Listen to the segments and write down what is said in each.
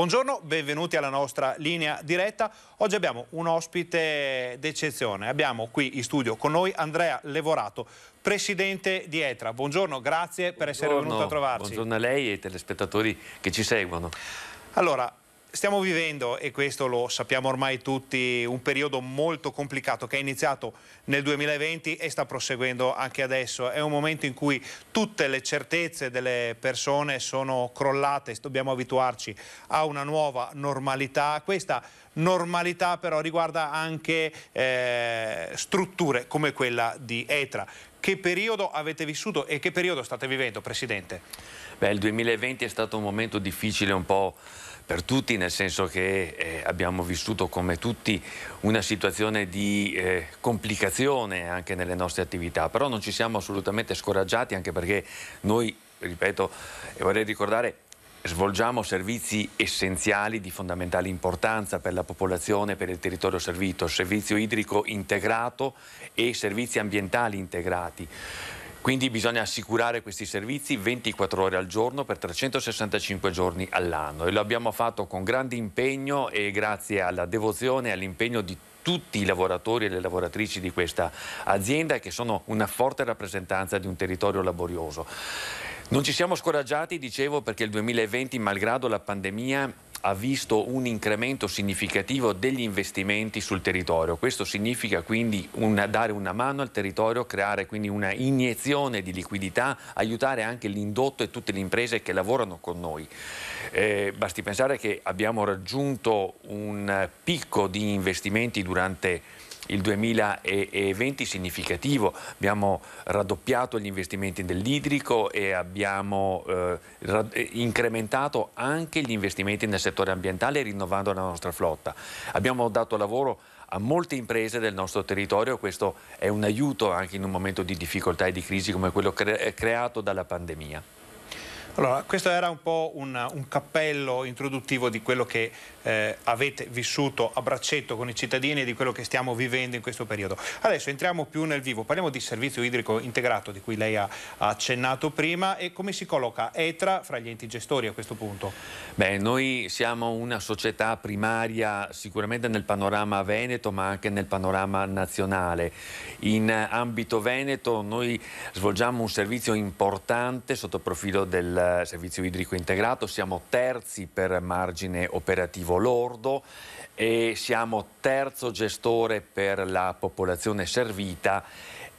Buongiorno, benvenuti alla nostra linea diretta. Oggi abbiamo un ospite d'eccezione. Abbiamo qui in studio con noi Andrea Levorato, presidente di ETRA. Buongiorno, grazie per essere venuto a trovarci. Buongiorno a lei e ai telespettatori che ci seguono. Allora, Stiamo vivendo, e questo lo sappiamo ormai tutti, un periodo molto complicato che è iniziato nel 2020 e sta proseguendo anche adesso. È un momento in cui tutte le certezze delle persone sono crollate, dobbiamo abituarci a una nuova normalità. Questa normalità però riguarda anche eh, strutture come quella di ETRA. Che periodo avete vissuto e che periodo state vivendo, Presidente? Beh, il 2020 è stato un momento difficile un po' per tutti, nel senso che eh, abbiamo vissuto come tutti una situazione di eh, complicazione anche nelle nostre attività, però non ci siamo assolutamente scoraggiati anche perché noi, ripeto, e vorrei ricordare svolgiamo servizi essenziali di fondamentale importanza per la popolazione, per il territorio servito, servizio idrico integrato e servizi ambientali integrati. Quindi bisogna assicurare questi servizi 24 ore al giorno per 365 giorni all'anno e lo abbiamo fatto con grande impegno e grazie alla devozione e all'impegno di tutti i lavoratori e le lavoratrici di questa azienda che sono una forte rappresentanza di un territorio laborioso. Non ci siamo scoraggiati, dicevo, perché il 2020, malgrado la pandemia, ha visto un incremento significativo degli investimenti sul territorio. Questo significa quindi una, dare una mano al territorio, creare quindi una iniezione di liquidità, aiutare anche l'indotto e tutte le imprese che lavorano con noi. Eh, basti pensare che abbiamo raggiunto un picco di investimenti durante il 2020 significativo, abbiamo raddoppiato gli investimenti nell'idrico e abbiamo eh, eh, incrementato anche gli investimenti nel settore ambientale rinnovando la nostra flotta. Abbiamo dato lavoro a molte imprese del nostro territorio, questo è un aiuto anche in un momento di difficoltà e di crisi come quello cre creato dalla pandemia. Allora, questo era un po' un, un cappello introduttivo di quello che eh, avete vissuto a braccetto con i cittadini e di quello che stiamo vivendo in questo periodo. Adesso entriamo più nel vivo, parliamo di servizio idrico integrato di cui lei ha, ha accennato prima e come si colloca ETRA fra gli enti gestori a questo punto? Beh, noi siamo una società primaria sicuramente nel panorama veneto ma anche nel panorama nazionale. In ambito veneto noi svolgiamo un servizio importante sotto profilo del servizio idrico integrato, siamo terzi per margine operativo lordo e siamo terzo gestore per la popolazione servita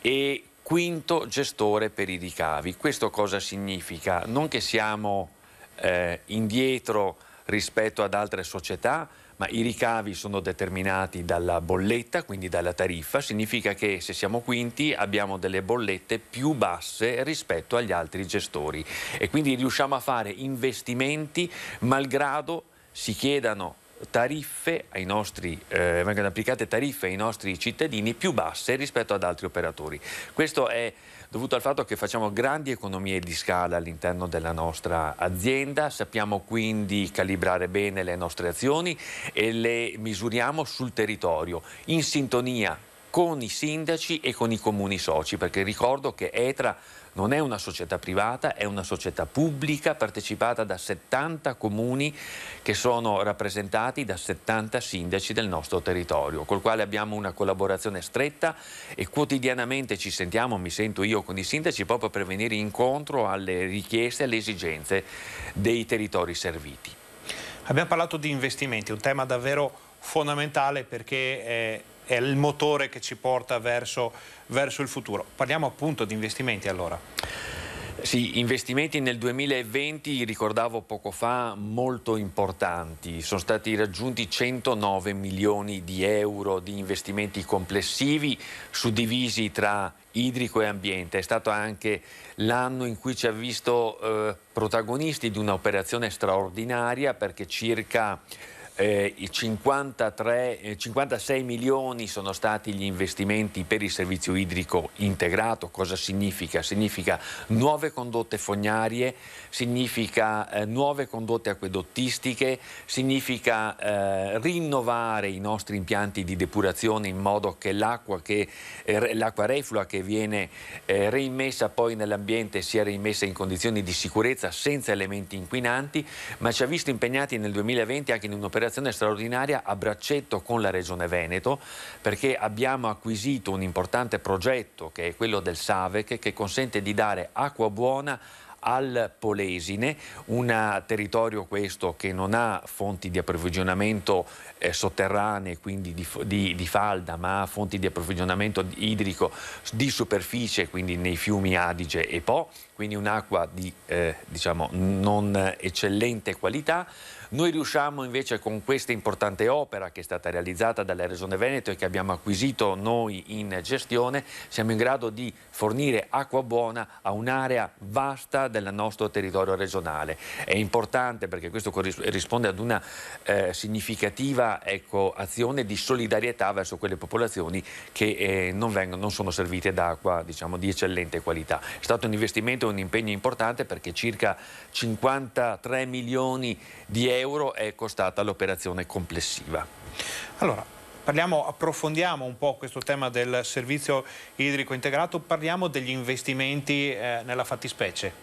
e quinto gestore per i ricavi. Questo cosa significa? Non che siamo eh, indietro rispetto ad altre società, ma i ricavi sono determinati dalla bolletta, quindi dalla tariffa, significa che se siamo quinti abbiamo delle bollette più basse rispetto agli altri gestori e quindi riusciamo a fare investimenti malgrado si chiedano tariffe ai nostri, eh, vengono applicate tariffe ai nostri cittadini più basse rispetto ad altri operatori. Questo è dovuto al fatto che facciamo grandi economie di scala all'interno della nostra azienda, sappiamo quindi calibrare bene le nostre azioni e le misuriamo sul territorio, in sintonia con i sindaci e con i comuni soci, perché ricordo che ETRA non è una società privata, è una società pubblica partecipata da 70 comuni che sono rappresentati da 70 sindaci del nostro territorio, col quale abbiamo una collaborazione stretta e quotidianamente ci sentiamo, mi sento io con i sindaci, proprio per venire incontro alle richieste e alle esigenze dei territori serviti. Abbiamo parlato di investimenti, un tema davvero fondamentale perché... Eh è il motore che ci porta verso, verso il futuro. Parliamo appunto di investimenti allora. Sì, investimenti nel 2020, ricordavo poco fa, molto importanti. Sono stati raggiunti 109 milioni di euro di investimenti complessivi suddivisi tra idrico e ambiente. È stato anche l'anno in cui ci ha visto eh, protagonisti di un'operazione straordinaria perché circa eh, 53, 56 eh, milioni sono stati gli investimenti per il servizio idrico integrato. Cosa significa? Significa nuove condotte fognarie, significa eh, nuove condotte acquedottistiche, significa eh, rinnovare i nostri impianti di depurazione in modo che l'acqua, che, eh, l'acqua reflua che viene eh, reimmessa poi nell'ambiente sia reimmessa in condizioni di sicurezza senza elementi inquinanti, ma ci ha visto impegnati nel 2020 anche in un'operazione cooperazione straordinaria a braccetto con la Regione Veneto perché abbiamo acquisito un importante progetto che è quello del SAVEC che consente di dare acqua buona al Polesine, un territorio questo che non ha fonti di approvvigionamento eh, sotterranee, quindi di, di, di, falda, ma ha fonti di approvvigionamento idrico di superficie, quindi nei fiumi Adige e Po, quindi un'acqua di eh, diciamo, non eccellente qualità noi riusciamo invece con questa importante opera che è stata realizzata dalla Regione Veneto e che abbiamo acquisito noi in gestione, siamo in grado di fornire acqua buona a un'area vasta del nostro territorio regionale. È importante perché questo risponde ad una eh, significativa ecco, azione di solidarietà verso quelle popolazioni che eh, non, vengono, non, sono servite da acqua diciamo, di eccellente qualità. È stato un investimento e un impegno importante perché circa 53 milioni di euro euro è costata l'operazione complessiva. Allora, Parliamo, approfondiamo un po' questo tema del servizio idrico integrato, parliamo degli investimenti eh, nella fattispecie.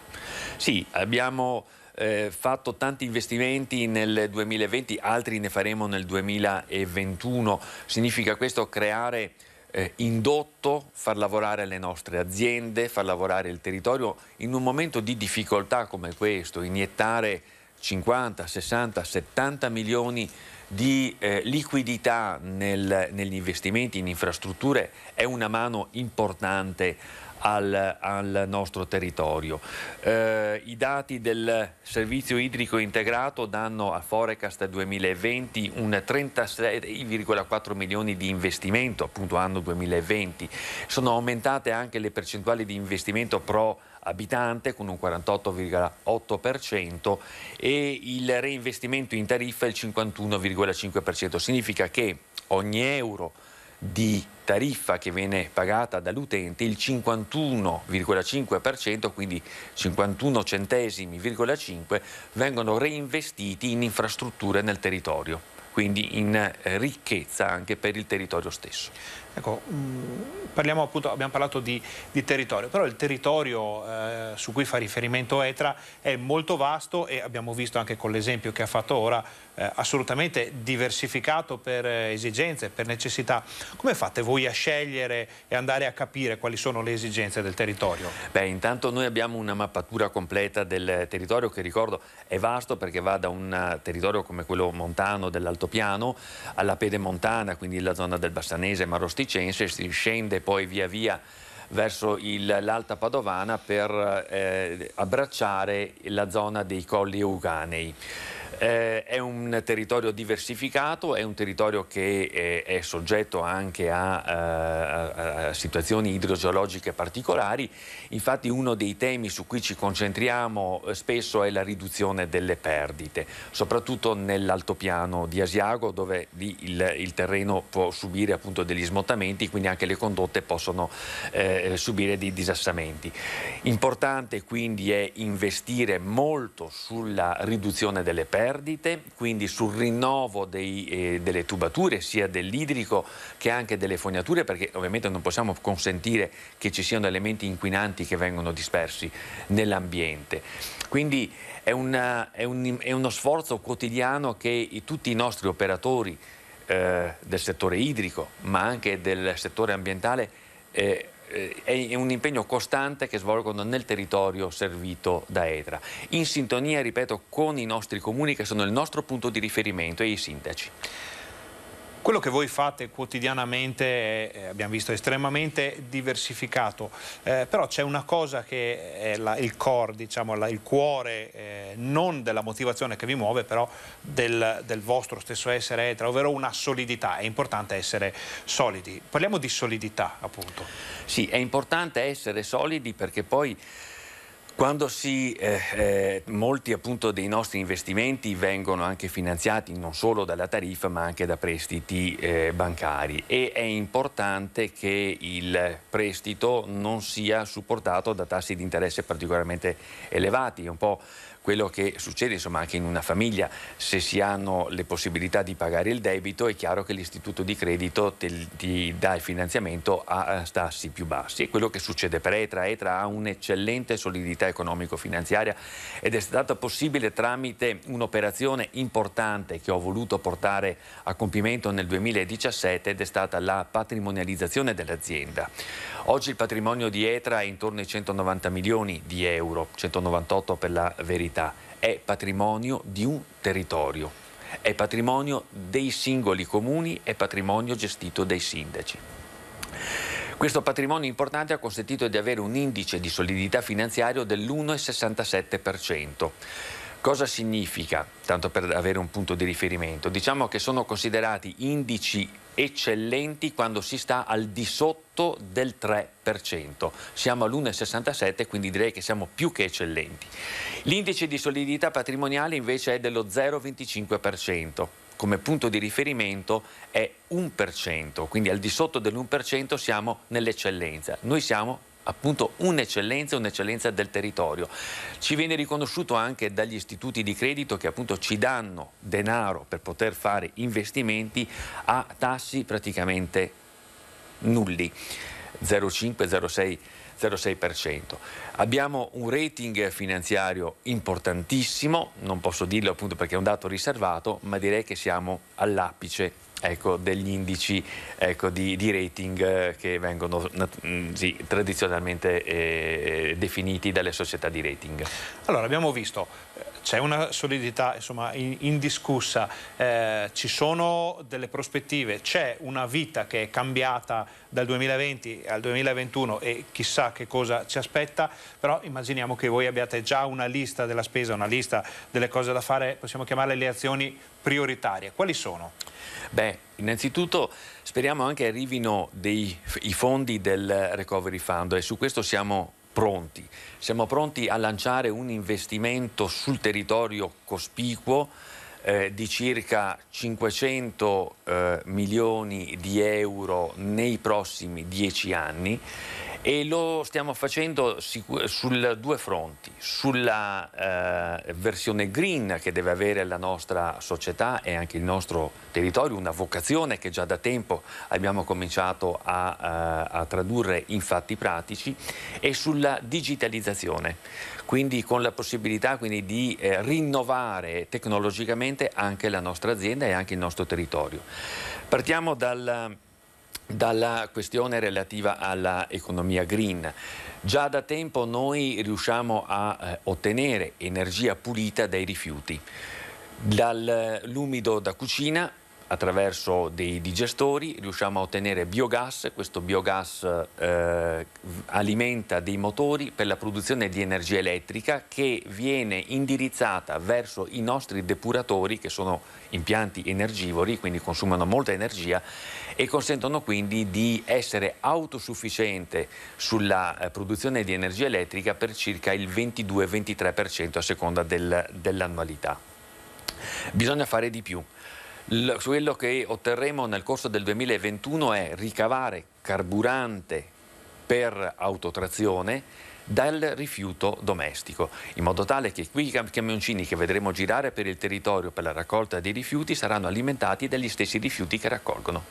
Sì, abbiamo eh, fatto tanti investimenti nel 2020, altri ne faremo nel 2021. Significa questo creare eh, indotto, far lavorare le nostre aziende, far lavorare il territorio in un momento di difficoltà come questo, iniettare 50, 60, 70 milioni di eh, liquidità nel, negli investimenti in infrastrutture è una mano importante al, al nostro territorio. Eh, I dati del servizio idrico integrato danno a Forecast 2020 un 36,4 milioni di investimento, appunto anno 2020. Sono aumentate anche le percentuali di investimento pro abitante con un 48,8% e il reinvestimento in tariffa è il 51,5%. Significa che ogni euro di tariffa che viene pagata dall'utente il 51,5%, quindi 51 centesimi,5 vengono reinvestiti in infrastrutture nel territorio, quindi in eh, ricchezza anche per il territorio stesso. Ecco, mm, parliamo appunto, abbiamo parlato di, di territorio, però il territorio eh, su cui fa riferimento ETRA è molto vasto e abbiamo visto anche con l'esempio che ha fatto ora, eh, assolutamente diversificato per eh, esigenze, per necessità. Come fate voi a scegliere e andare a capire quali sono le esigenze del territorio? Beh, intanto noi abbiamo una mappatura completa del territorio che ricordo è vasto perché va da un eh, territorio come quello montano dell'Altopiano alla Pedemontana, quindi la zona del Bassanese, Marostano, Costicense, si scende poi via via verso l'Alta Padovana per eh, abbracciare la zona dei Colli Euganei. Eh, è un territorio diversificato, è un territorio che è, eh, è soggetto anche a, eh, a, a, situazioni idrogeologiche particolari, infatti uno dei temi su cui ci concentriamo eh, spesso è la riduzione delle perdite, soprattutto nell'altopiano di Asiago dove lì il, il terreno può subire appunto degli smottamenti, quindi anche le condotte possono eh, subire dei disassamenti. Importante quindi è investire molto sulla riduzione delle perdite, perdite, quindi sul rinnovo dei, eh, delle tubature sia dell'idrico che anche delle fognature perché ovviamente non possiamo consentire che ci siano elementi inquinanti che vengono dispersi nell'ambiente. Quindi è, una, è, un, è, uno sforzo quotidiano che i, tutti i nostri operatori eh, del settore idrico ma anche del settore ambientale eh, è un impegno costante che svolgono nel territorio servito da Edra, in sintonia, ripeto, con i nostri comuni che sono il nostro punto di riferimento e i sindaci. Quello che voi fate quotidianamente è, eh, abbiamo visto, è estremamente diversificato, eh, però c'è una cosa che è la, il core, diciamo, la, il cuore, eh, non della motivazione che vi muove, però del, del vostro stesso essere etra, ovvero una solidità. È importante essere solidi. Parliamo di solidità, appunto. Sì, è importante essere solidi perché poi quando si, eh, eh, molti appunto dei nostri investimenti vengono anche finanziati non solo dalla tariffa ma anche da prestiti eh, bancari e è importante che il prestito non sia supportato da tassi di interesse particolarmente elevati, è un po' quello che succede insomma, anche in una famiglia, se si hanno le possibilità di pagare il debito è chiaro che l'istituto di credito te, ti dà il finanziamento a tassi più bassi. È quello che succede per ETRA. ETRA ha un'eccellente solidità economico-finanziaria ed è stata possibile tramite un'operazione importante che ho voluto portare a compimento nel 2017 ed è stata la patrimonializzazione dell'azienda. Oggi il patrimonio di ETRA è intorno ai 190 milioni di euro, 198 per la verità città, è patrimonio di un territorio, è patrimonio dei singoli comuni, è patrimonio gestito dai sindaci. Questo patrimonio importante ha consentito di avere un indice di solidità finanziario dell'1,67%. Cosa significa, tanto per avere un punto di riferimento? Diciamo che sono considerati indici eccellenti quando si sta al di sotto del 3%. Siamo all'1,67 quindi direi che siamo più che eccellenti. L'indice di solidità patrimoniale invece è dello 0,25% come punto di riferimento è 1%, quindi al di sotto dell'1% siamo nell'eccellenza. Noi siamo appunto un'eccellenza, un'eccellenza del territorio. Ci viene riconosciuto anche dagli istituti di credito che appunto ci danno denaro per poter fare investimenti a tassi praticamente nulli, 0,5, 0,6%. Abbiamo un rating finanziario importantissimo, non posso dirlo appunto perché è un dato riservato, ma direi che siamo all'apice ecco, degli indici ecco, di, di, rating eh, che vengono mm, sì, tradizionalmente eh, definiti dalle società di rating. Allora, abbiamo visto c'è una solidità insomma, indiscussa, eh, ci sono delle prospettive, c'è una vita che è cambiata dal 2020 al 2021 e chissà che cosa ci aspetta, però immaginiamo che voi abbiate già una lista della spesa, una lista delle cose da fare, possiamo chiamarle le azioni prioritarie. Quali sono? Beh, innanzitutto speriamo anche arrivino dei, i fondi del Recovery Fund e su questo siamo pronti. Siamo pronti a lanciare un investimento sul territorio cospicuo eh, di circa 500 eh, milioni di euro nei prossimi dieci anni e lo stiamo facendo su due fronti, sulla eh, versione green che deve avere la nostra società e anche il nostro territorio, una vocazione che già da tempo abbiamo cominciato a, a, eh, a tradurre in fatti pratici e sulla digitalizzazione, quindi con la possibilità quindi, di eh, rinnovare tecnologicamente anche la nostra azienda e anche il nostro territorio. Partiamo dal dalla questione relativa all'economia green. Già da tempo noi riusciamo a eh, ottenere energia pulita dai rifiuti. Dall'umido eh, da cucina attraverso dei digestori, riusciamo a ottenere biogas, questo biogas eh, alimenta dei motori per la produzione di energia elettrica che viene indirizzata verso i nostri depuratori che sono impianti energivori, quindi consumano molta energia e consentono quindi di essere autosufficiente sulla eh, produzione di energia elettrica per circa il 22-23% a seconda del, dell'annualità. Bisogna fare di più quello che otterremo nel corso del 2021 è ricavare carburante per autotrazione dal rifiuto domestico, in modo tale che quei camioncini che vedremo girare per il territorio per la raccolta dei rifiuti saranno alimentati dagli stessi rifiuti che raccolgono.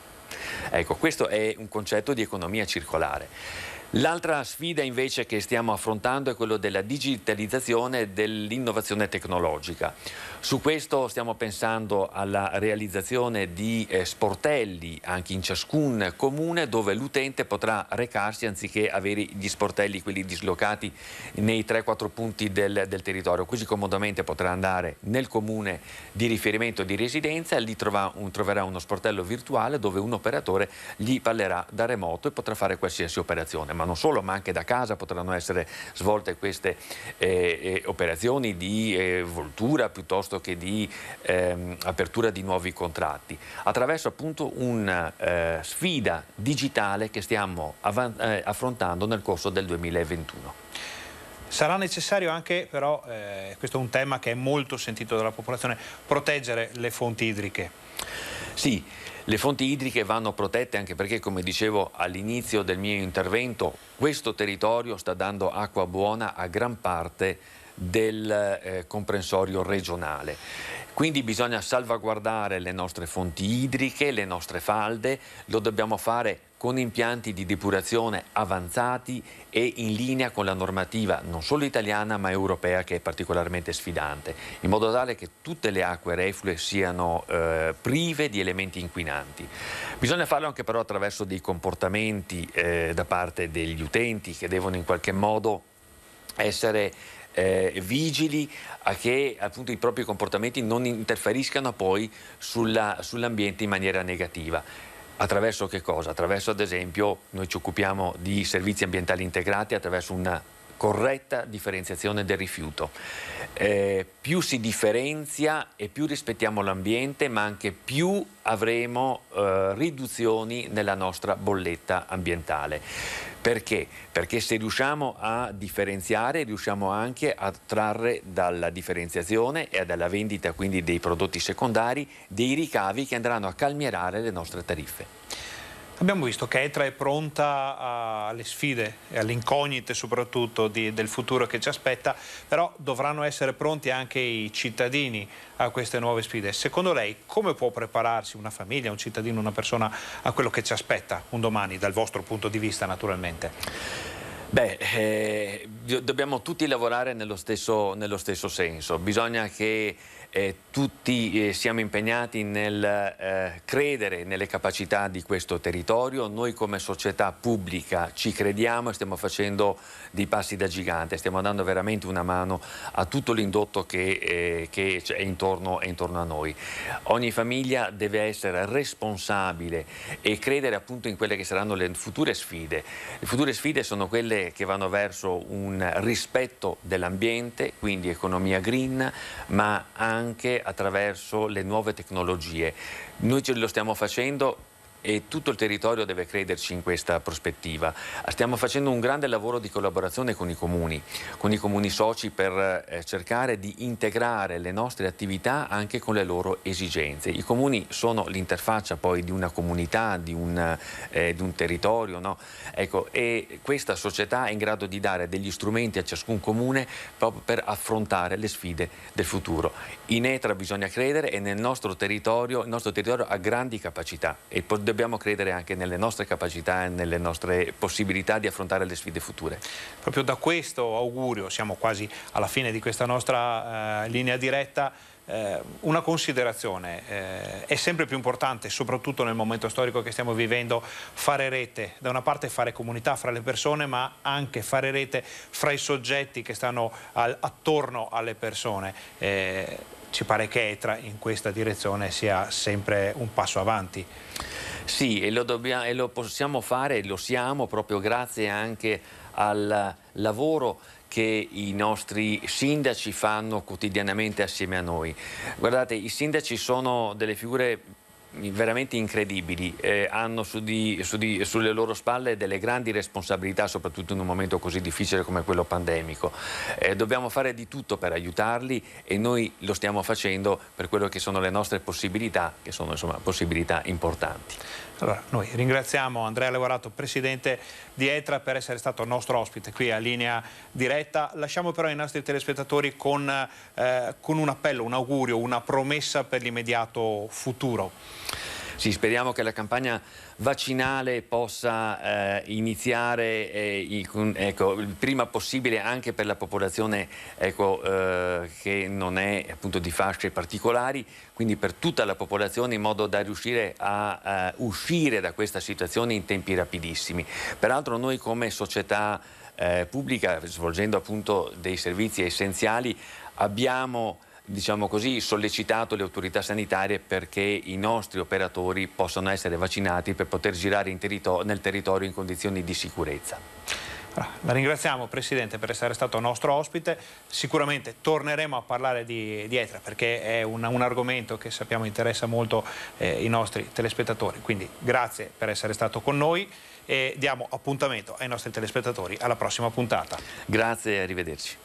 Ecco, questo è un concetto di economia circolare. L'altra sfida invece che stiamo affrontando è quella della digitalizzazione e dell'innovazione tecnologica. Su questo stiamo pensando alla realizzazione di eh, sportelli anche in ciascun comune dove l'utente potrà recarsi anziché avere gli sportelli, quelli dislocati nei 3-4 punti del, del, territorio. Così comodamente potrà andare nel comune di riferimento di residenza e lì trova un, troverà uno sportello virtuale dove un operatore gli parlerà da remoto e potrà fare qualsiasi operazione ma non solo, ma anche da casa potranno essere svolte queste eh, eh, operazioni di eh, voltura piuttosto che di ehm, apertura di nuovi contratti, attraverso appunto una eh, sfida digitale che stiamo eh, affrontando nel corso del 2021. Sarà necessario anche, però, eh, questo è un tema che è molto sentito dalla popolazione, proteggere le fonti idriche. Sì, le fonti idriche vanno protette anche perché, come dicevo all'inizio del mio intervento, questo territorio sta dando acqua buona a gran parte del eh, comprensorio regionale. Quindi bisogna salvaguardare le nostre fonti idriche, le nostre falde, lo dobbiamo fare con impianti di depurazione avanzati e in linea con la normativa non solo italiana ma europea che è particolarmente sfidante, in modo tale che tutte le acque reflue siano eh, prive di elementi inquinanti. Bisogna farlo anche però attraverso dei comportamenti eh, da parte degli utenti che devono in qualche modo essere eh, vigili a che appunto, i propri comportamenti non interferiscano poi sulla, sull'ambiente in maniera negativa. Attraverso che cosa? Attraverso ad esempio noi ci occupiamo di servizi ambientali integrati attraverso una corretta differenziazione del rifiuto. Eh, più si differenzia e più rispettiamo l'ambiente, ma anche più avremo eh, riduzioni nella nostra bolletta ambientale. Perché? Perché se riusciamo a differenziare, riusciamo anche a trarre dalla differenziazione e dalla vendita quindi dei prodotti secondari dei ricavi che andranno a calmierare le nostre tariffe. Abbiamo visto che ETRA è pronta alle sfide e alle incognite soprattutto di, del futuro che ci aspetta, però dovranno essere pronti anche i cittadini a queste nuove sfide. Secondo lei come può prepararsi una famiglia, un cittadino, una persona a quello che ci aspetta un domani dal vostro punto di vista naturalmente? Beh, eh, dobbiamo tutti lavorare nello stesso, nello stesso senso, bisogna che eh, tutti eh, siamo impegnati nel eh, credere nelle capacità di questo territorio, noi come società pubblica ci crediamo e stiamo facendo dei passi da gigante, stiamo dando veramente una mano a tutto l'indotto che, eh, che è, intorno, è, intorno, a noi. Ogni famiglia deve essere responsabile e credere appunto in quelle che saranno le future sfide. Le future sfide sono quelle che vanno verso un rispetto dell'ambiente, quindi economia green, ma anche anche attraverso le nuove tecnologie. Noi ce lo stiamo facendo e tutto il territorio deve crederci in questa prospettiva. Stiamo facendo un grande lavoro di collaborazione con i comuni, con i comuni soci per eh, cercare di integrare le nostre attività anche con le loro esigenze. I comuni sono l'interfaccia poi di una comunità, di un, eh, di un territorio no? ecco, e questa società è in grado di dare degli strumenti a ciascun comune proprio per affrontare le sfide del futuro. In ETRA bisogna credere e nel nostro territorio, il nostro territorio ha grandi capacità e dobbiamo credere anche nelle nostre capacità e nelle nostre possibilità di affrontare le sfide future. Proprio da questo augurio, siamo quasi alla fine di questa nostra eh, linea diretta, eh, una considerazione, eh, è sempre più importante, soprattutto nel momento storico che stiamo vivendo, fare rete, da una parte fare comunità fra le persone, ma anche fare rete fra i soggetti che stanno al, attorno alle persone. Eh, ci pare che ETRA in questa direzione sia sempre un passo avanti. Sì, e lo, dobbiamo, e lo possiamo fare, e lo siamo proprio grazie anche al lavoro che i nostri sindaci fanno quotidianamente assieme a noi. Guardate, i sindaci sono delle figure veramente incredibili, eh, hanno su di, su di, sulle loro spalle delle grandi responsabilità, soprattutto in un momento così difficile come quello pandemico. Eh, dobbiamo fare di tutto per aiutarli e noi lo stiamo facendo per quello che sono le nostre possibilità, che sono insomma possibilità importanti. Allora, noi ringraziamo Andrea Levorato, presidente di ETRA, per essere stato nostro ospite qui a linea diretta. Lasciamo però i nostri telespettatori con, eh, con un appello, un augurio, una promessa per l'immediato futuro. Sì, speriamo che la campagna vaccinale possa eh, iniziare eh, il, ecco, il, prima possibile anche per la popolazione ecco, eh, che non è appunto, di fasce particolari, quindi per tutta la popolazione in modo da riuscire a eh, uscire da questa situazione in tempi rapidissimi. Peraltro noi come società eh, pubblica, svolgendo appunto dei servizi essenziali, abbiamo diciamo così, sollecitato le autorità sanitarie perché i nostri operatori possano essere vaccinati per poter girare terito nel territorio in condizioni di sicurezza. La ringraziamo Presidente per essere stato nostro ospite, sicuramente torneremo a parlare di, di ETRA perché è un, un, argomento che sappiamo interessa molto eh, i nostri telespettatori, quindi grazie per essere stato con noi e diamo appuntamento ai nostri telespettatori alla prossima puntata. Grazie e arrivederci.